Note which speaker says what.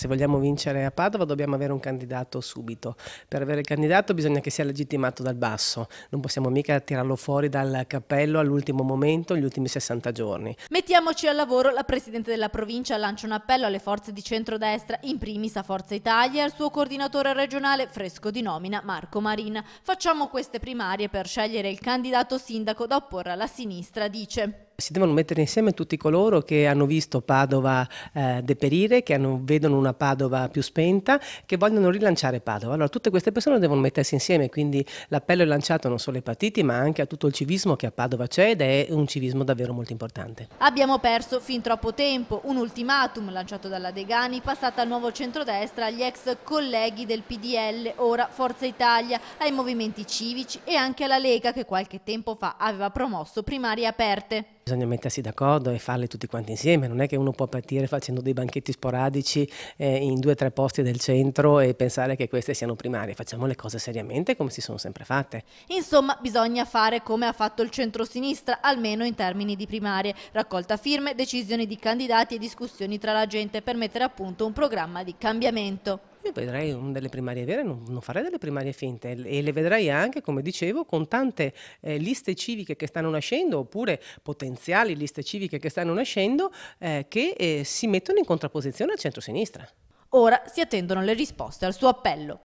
Speaker 1: se vogliamo vincere a Padova dobbiamo avere un candidato subito. Per avere il candidato bisogna che sia legittimato dal basso, non possiamo mica tirarlo fuori dal cappello all'ultimo momento, gli ultimi 60 giorni.
Speaker 2: Mettiamoci al lavoro, la Presidente della provincia lancia un appello alle forze di centrodestra, in primis a Forza Italia e al suo coordinatore regionale fresco di nomina Marco Marina. Facciamo queste primarie per scegliere il candidato sindaco da opporre alla sinistra, dice si
Speaker 1: devono mettere insieme tutti coloro che hanno visto Padova eh, deperire, che hanno, vedono una Padova più spenta, che vogliono rilanciare Padova. Allora tutte queste persone devono mettersi insieme, quindi l'appello è lanciato non solo ai partiti ma anche a tutto il civismo che a Padova c'è ed è un civismo davvero molto importante.
Speaker 2: Abbiamo perso fin troppo tempo, un ultimatum lanciato dalla Degani, passata al nuovo centrodestra, agli ex colleghi del PDL, ora Forza Italia, ai movimenti civici e anche alla Lega che qualche tempo fa aveva promosso primarie aperte bisogna
Speaker 1: mettersi d'accordo e farle tutti quanti insieme, non è che uno può partire facendo dei banchetti sporadici eh, in due o tre posti del centro e pensare che queste siano primarie, facciamo le cose seriamente come si sono sempre fatte.
Speaker 2: Insomma, bisogna fare come ha fatto il centro-sinistra, almeno in termini di primarie, raccolta firme, decisioni di candidati e discussioni tra la gente per mettere a punto un programma di cambiamento.
Speaker 1: Io vedrei delle primarie vere, non, non farei delle primarie finte e le vedrei anche, come dicevo, con tante eh, liste civiche che stanno nascendo oppure potenziali liste civiche che stanno nascendo eh, che eh, si mettono in contrapposizione al centro-sinistra.
Speaker 2: Ora si attendono le risposte al suo appello.